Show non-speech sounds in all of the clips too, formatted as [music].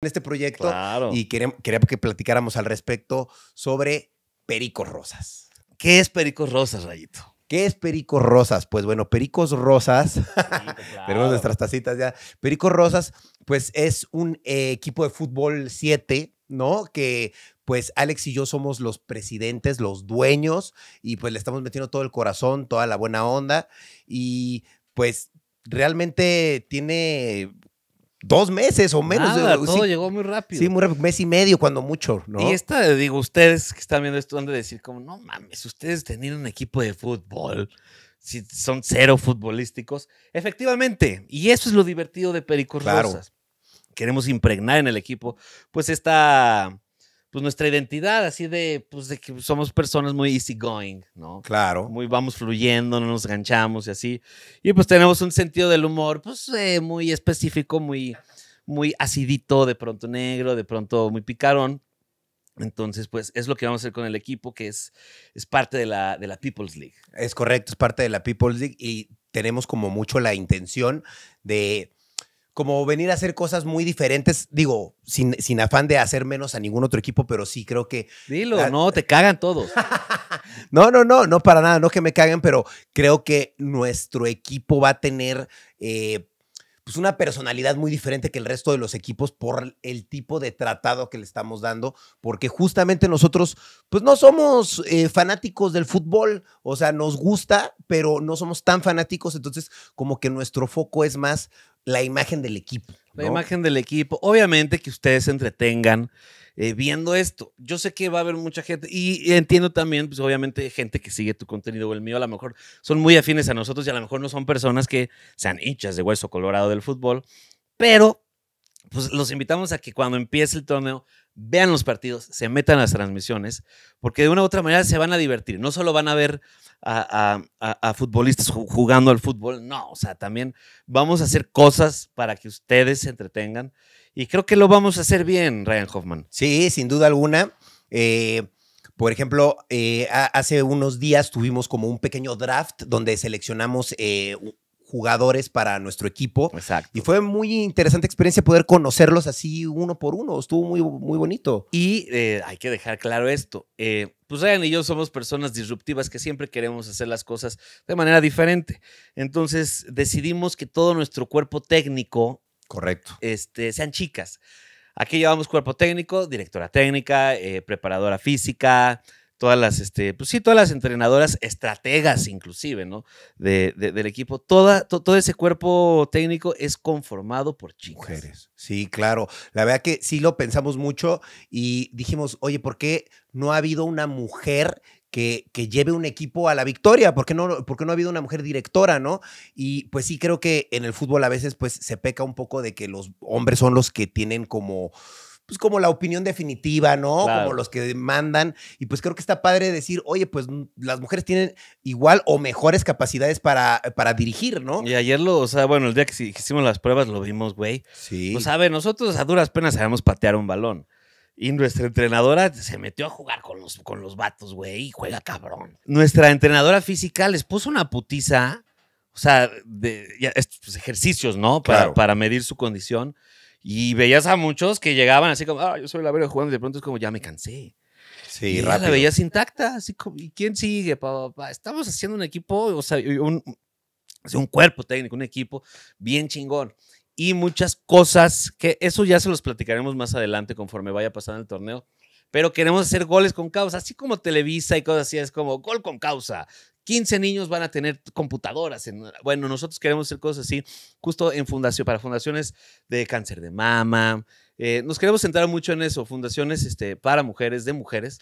en este proyecto y quería, que platicáramos al respecto sobre Pericos Rosas. ¿Qué es Pericos Rosas, Rayito? ¿Qué es Pericos Rosas? Pues bueno, Pericos Rosas, [laughs] tenemos nuestras tacitas ya. Pericos Rosas, pues es un eh, equipo de fútbol 7, ¿no? Que pues Alex y yo somos los presidentes, los dueños, y pues le estamos metiendo todo el corazón, toda la buena onda, y pues realmente tiene dos meses o menos. Nada, todo llegó muy rápido. Sí, muy rápido, mes y medio cuando mucho, ¿no? Y esta, digo, ustedes que están viendo esto han de decir como, no mames, ustedes tenían un equipo de fútbol, si son cero futbolísticos. Efectivamente, y eso es lo divertido de Pericos Queremos impregnar en el equipo, pues esta pues nuestra identidad, así de, pues de que somos personas muy going ¿no? Claro. Muy vamos fluyendo, no nos enganchamos y así. Y pues tenemos un sentido del humor, pues eh, muy específico, muy, muy acidito, de pronto negro, de pronto muy picarón. Entonces, pues es lo que vamos a hacer con el equipo, que es, es parte de la, de la People's League. Es correcto, es parte de la People's League y tenemos como mucho la intención de como venir a hacer cosas muy diferentes, digo, sin, sin, afán de hacer menos a ningún otro equipo, pero sí creo que... Dilo, no, te cagan todos. [laughs] no, no, no, no para nada, no que me caguen, pero creo que nuestro equipo va a tener... Eh, pues una personalidad muy diferente que el resto de los equipos por el tipo de tratado que le estamos dando, porque justamente nosotros, pues no somos eh, fanáticos del fútbol, o sea, nos gusta, pero no somos tan fanáticos, entonces como que nuestro foco es más la imagen del equipo. La imagen del equipo. Obviamente que ustedes se entretengan eh, viendo esto. Yo sé que va a haber mucha gente y entiendo también, pues obviamente, gente que sigue tu contenido o el mío. A lo mejor son muy afines a nosotros y a lo mejor no son personas que sean hinchas de hueso colorado del fútbol, pero pues los invitamos a que cuando empiece el torneo vean los partidos, se metan las transmisiones, porque de una u otra manera se van a divertir. No solo van a ver a, futbolistas jugando al fútbol, no, o sea, también vamos a hacer cosas para que ustedes se entretengan. Y creo que lo vamos a hacer bien, Ryan Hoffman. Sí, sin duda alguna. Eh, por ejemplo, eh, hace unos días tuvimos como un pequeño draft donde seleccionamos eh, jugadores para nuestro equipo. Exacto. Y fue muy interesante experiencia poder conocerlos así uno por uno. Estuvo muy, muy bonito. Y eh, hay que dejar claro esto. Eh, pues Ryan y yo somos personas disruptivas que siempre queremos hacer las cosas de manera diferente. Entonces decidimos que todo nuestro cuerpo técnico. Correcto. Este, sean chicas. Aquí llevamos cuerpo técnico, directora técnica, eh, preparadora física, todas las, este, pues sí, todas las entrenadoras, estrategas inclusive, ¿no? De, del equipo. Toda, todo ese cuerpo técnico es conformado por chicas. Mujeres. Sí, claro. La verdad que sí lo pensamos mucho y dijimos, oye, ¿por qué no ha habido una mujer que, que, lleve un equipo a la victoria, ¿Por no, no ha habido una mujer directora, ¿no? Y pues sí creo que en el fútbol a veces pues se peca un poco de que los hombres son los que tienen como pues como la opinión definitiva, ¿no? Como los que mandan. Y pues creo que está padre decir, oye, pues las mujeres tienen igual o mejores capacidades para, para dirigir, ¿no? Y ayer lo, o sea, bueno, el día que hicimos las pruebas lo vimos, güey. Sí. Pues nosotros a duras penas sabemos patear un balón. Y nuestra entrenadora se metió a jugar con los, con los vatos, güey, y juega cabrón. Nuestra entrenadora física les puso una putiza, o sea, de, estos pues, ejercicios, ¿no? Para, para medir su condición. Y veías a muchos que llegaban así como, ah, yo soy la verga jugando, y de pronto es como, ya me cansé. Sí, y La veías intacta, así como, ¿y quién sigue? Pa, Estamos haciendo un equipo, o sea, un, un cuerpo técnico, un equipo bien chingón y muchas cosas que eso ya se los platicaremos más adelante conforme vaya pasando el torneo. Pero queremos hacer goles con causa, así como Televisa y cosas así, es como gol con causa, 15 niños van a tener computadoras. En, bueno, nosotros queremos hacer cosas así, justo en fundación, para fundaciones de cáncer de mama. Eh, nos queremos centrar mucho en eso, fundaciones este, para mujeres, de mujeres,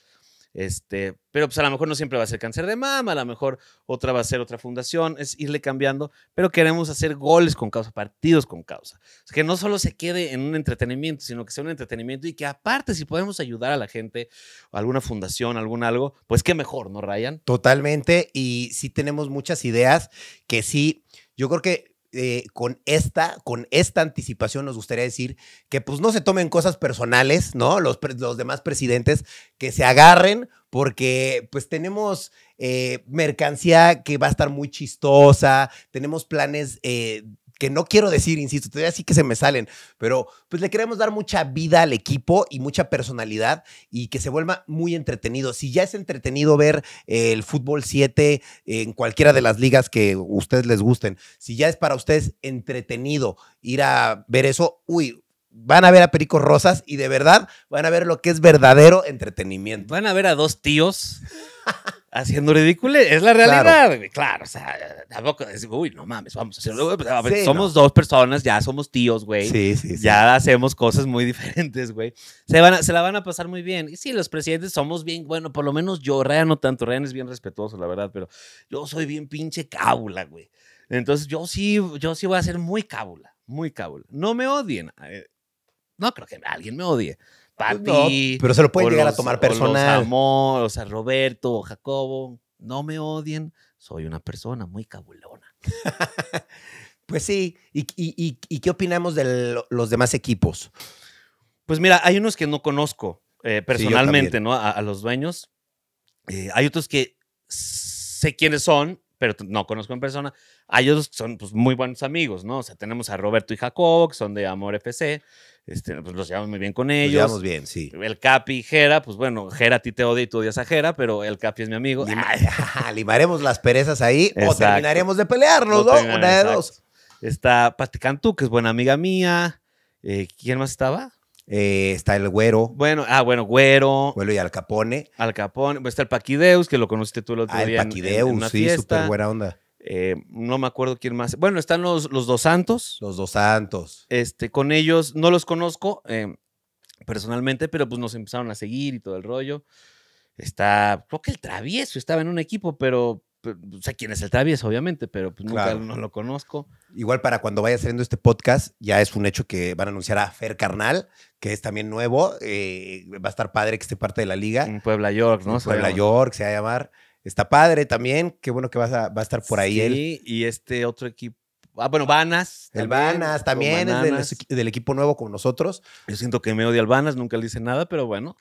este, pero pues a lo mejor no siempre va a ser cáncer de mama, a lo mejor otra va a ser otra fundación, es irle cambiando, pero queremos hacer goles con causa, partidos con causa. que no solo se quede en un entretenimiento, sino que sea un entretenimiento y que aparte si podemos ayudar a la gente, alguna fundación, algún algo, pues qué mejor, ¿no, Ryan? Totalmente, y sí tenemos muchas ideas que sí, yo creo que eh, con esta, con esta anticipación nos gustaría decir que pues no se tomen cosas personales, ¿no? Los, los demás presidentes que se agarren porque pues tenemos eh, mercancía que va a estar muy chistosa, tenemos planes eh, que no quiero decir, insisto, todavía sí que se me salen, pero pues le queremos dar mucha vida al equipo y mucha personalidad y que se vuelva muy entretenido. Si ya es entretenido ver el fútbol 7 en cualquiera de las ligas que ustedes les gusten, si ya es para ustedes entretenido ir a ver eso, uy, van a ver a Perico Rosas y de verdad van a ver lo que es verdadero entretenimiento. Van a ver a dos tíos [laughs] haciendo ridículo. Es la realidad, claro. o sea, tampoco uy, no mames, vamos a hacerlo. Pues, somos dos personas, ya somos tíos, güey. Sí, sí, Ya hacemos cosas muy [laughs] diferentes, güey. Se, van se la van a pasar muy bien. Y sí, los presidentes somos bien, bueno, por lo menos yo, Ryan no tanto, Ryan es bien respetuoso, la verdad, pero yo soy bien pinche cábula, güey. Entonces yo sí, yo sí voy a ser muy cábula, muy cábula. No me odien. No creo que alguien me odie. Pati, pero se lo pueden llegar a tomar personal. O o sea, Roberto o Jacobo, no me odien, soy una persona muy cabulona. [laughs] pues sí, ¿Y, y, qué opinamos de los demás equipos? Pues mira, hay unos que no conozco eh, personalmente, ¿no? A, los dueños. Eh, hay otros que sé quiénes son, pero no conozco en persona. ellos son pues, muy buenos amigos, ¿no? O sea, tenemos a Roberto y Jacob, que son de Amor FC. Este, pues los llevamos muy bien con ellos. llevamos bien, sí. El Capi y Jera, pues bueno, Jera a ti te odia y tú odias a Jera, pero el Capi es mi amigo. [laughs] limaremos las perezas ahí o terminaremos de pelearnos, ¿no? Una de dos. Está Pati que es buena amiga mía. Eh, ¿Quién más estaba? Eh, está el Güero. Bueno, ah, bueno, Güero. Güero y Al Capone. Al Capone. Pues está el Paquideus, que lo conociste tú el otro ah, día. El Paquideus, sí, súper buena onda. Eh, no me acuerdo quién más. Bueno, están los, los Dos Santos. Los Dos Santos. Este, con ellos no los conozco eh, personalmente, pero pues nos empezaron a seguir y todo el rollo. Está, creo que el Travieso estaba en un equipo, pero o pues, sea, quién es el travieso, obviamente, pero pues nunca no lo conozco. Igual para cuando vaya saliendo este podcast, ya es un hecho que van a anunciar a Fer Carnal, que es también nuevo. Eh, va a estar padre que esté parte de la liga. En Puebla York, ¿no? Puebla York, se va a llamar. Está padre también. Qué bueno que va a estar por ahí él. y este otro equipo. Ah, bueno, Vanas. El Vanas también, es del, equipo nuevo con nosotros. Yo siento que me odia el Vanas, nunca le dice nada, pero bueno.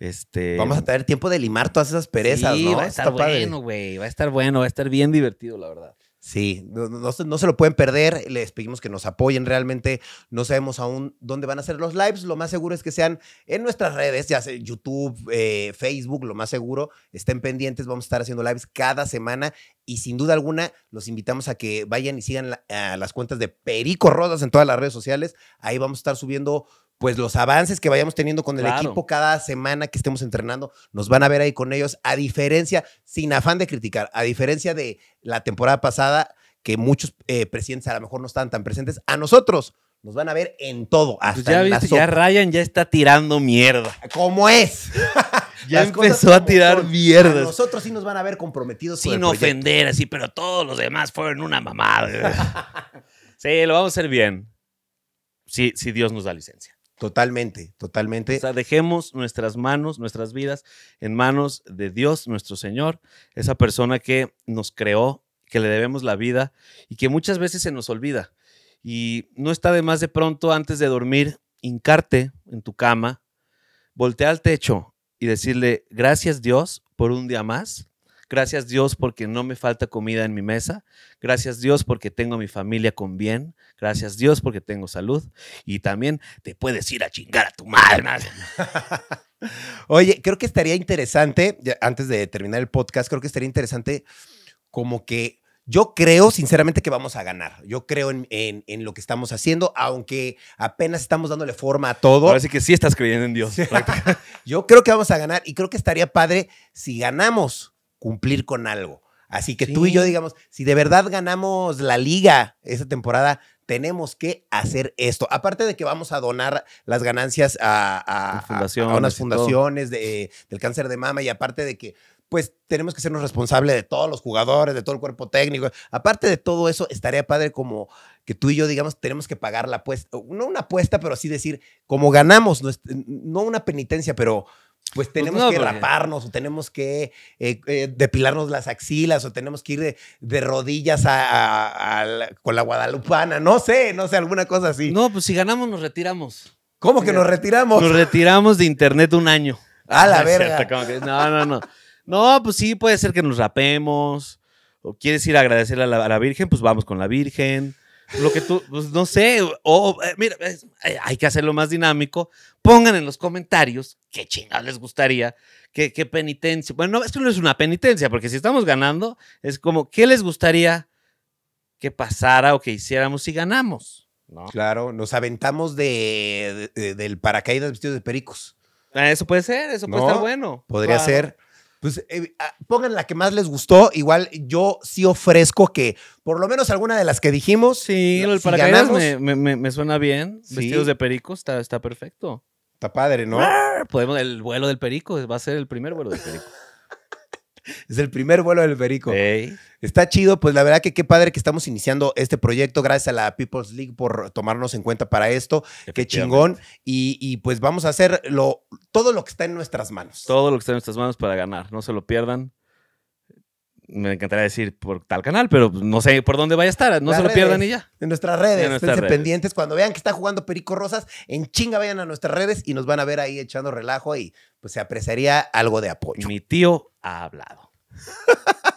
Este... Vamos a tener tiempo de limar todas esas perezas, Va a estar bueno, güey. Va a estar bueno, va a estar bien divertido, la verdad. Sí, no, se lo pueden perder. Les pedimos que nos apoyen realmente. No sabemos aún dónde van a ser los lives. Lo más seguro es que sean en nuestras redes, ya sea YouTube, eh, Facebook, lo más seguro. Estén pendientes, vamos a estar haciendo lives cada semana. Y sin duda alguna, los invitamos a que vayan y sigan a las cuentas de Perico Rodas en todas las redes sociales. Ahí vamos a estar subiendo pues los avances que vayamos teniendo con el equipo cada semana que estemos entrenando, nos van a ver ahí con ellos, a diferencia, sin afán de criticar, a diferencia de la temporada pasada, que muchos eh, presidentes a lo mejor no estaban tan presentes, a nosotros nos van a ver en todo, pues ya, viste, ya Ryan ya está tirando mierda. [laughs] ¿Cómo es. [laughs] ya empezó a tirar mierda. nosotros sí nos van a ver comprometidos. Sin ofender, así, pero todos los demás fueron una mamada. [laughs] sí, lo vamos a hacer bien. Si, sí, sí, Dios nos da licencia. Totalmente, totalmente. O sea, dejemos nuestras manos, nuestras vidas en manos de Dios, nuestro Señor, esa persona que nos creó, que le debemos la vida y que muchas veces se nos olvida. Y no está de más de pronto antes de dormir, hincarte en tu cama, voltea al techo y decirle, gracias Dios por un día más, Gracias Dios porque no me falta comida en mi mesa. Gracias Dios porque tengo a mi familia con bien. Gracias Dios porque tengo salud. Y también te puedes ir a chingar a tu madre. [laughs] Oye, creo que estaría interesante, antes de terminar el podcast, creo que estaría interesante como que... Yo creo sinceramente que vamos a ganar. Yo creo en, lo que estamos haciendo, aunque apenas estamos dándole forma a todo. Parece que sí estás creyendo en Dios. [laughs] Yo creo que vamos a ganar y creo que estaría padre si ganamos cumplir con algo. Así que tú y yo digamos, si de verdad ganamos la liga esa temporada, tenemos que hacer esto. Aparte de que vamos a donar las ganancias a, unas fundaciones de, del cáncer de mama y aparte de que pues tenemos que sernos responsables de todos los jugadores, de todo el cuerpo técnico. Aparte de todo eso, estaría padre como que tú y yo, digamos, tenemos que pagar la apuesta, no una apuesta, pero así decir, como ganamos, no una penitencia, pero pues, pues tenemos que pues, raparnos o tenemos que eh, eh, depilarnos las axilas o tenemos que ir de, rodillas a, con la guadalupana, no sé, no sé, alguna cosa así. No, pues si ganamos nos retiramos. ¿Cómo que nos retiramos? Nos retiramos de internet un año. [laughs] A la [laughs] verga. no, no, no. No, pues sí, puede ser que nos rapemos. O quieres ir a agradecer a la Virgen, pues vamos con la Virgen lo que tú, pues, no sé, o eh, mira, eh, hay que hacerlo más dinámico. Pongan en los comentarios qué chingados les gustaría, qué, qué penitencia. Bueno, esto no es una penitencia, porque si estamos ganando, es como, ¿qué les gustaría que pasara o que hiciéramos si ganamos? Claro, nos aventamos de, del paracaídas vestidos de pericos. Ah, eso puede ser, eso puede estar bueno. Podría ser pues eh, ah, pongan la que más les gustó. Igual yo sí ofrezco que por lo menos alguna de las que dijimos. Sí, el si me, me, suena bien. Vestidos de perico está, está perfecto. Está padre, ¿no? Podemos, el vuelo del perico va a ser el primer vuelo del perico. [laughs] Es el primer vuelo del Perico. Está chido, pues la verdad que qué padre que estamos iniciando este proyecto. Gracias a la People's League por tomarnos en cuenta para esto. Qué chingón. Y, y, pues vamos a hacer lo todo lo que está en nuestras manos. Todo lo que está en nuestras manos para ganar, no se lo pierdan. Me encantaría decir por tal canal, pero no sé por dónde vaya a estar. No se lo pierdan y ya. En nuestras redes, en pendientes. Cuando vean que está jugando Perico Rosas, en chinga vayan a nuestras redes y nos van a ver ahí echando relajo y pues se apreciaría algo de apoyo. Mi tío ha hablado. [laughs]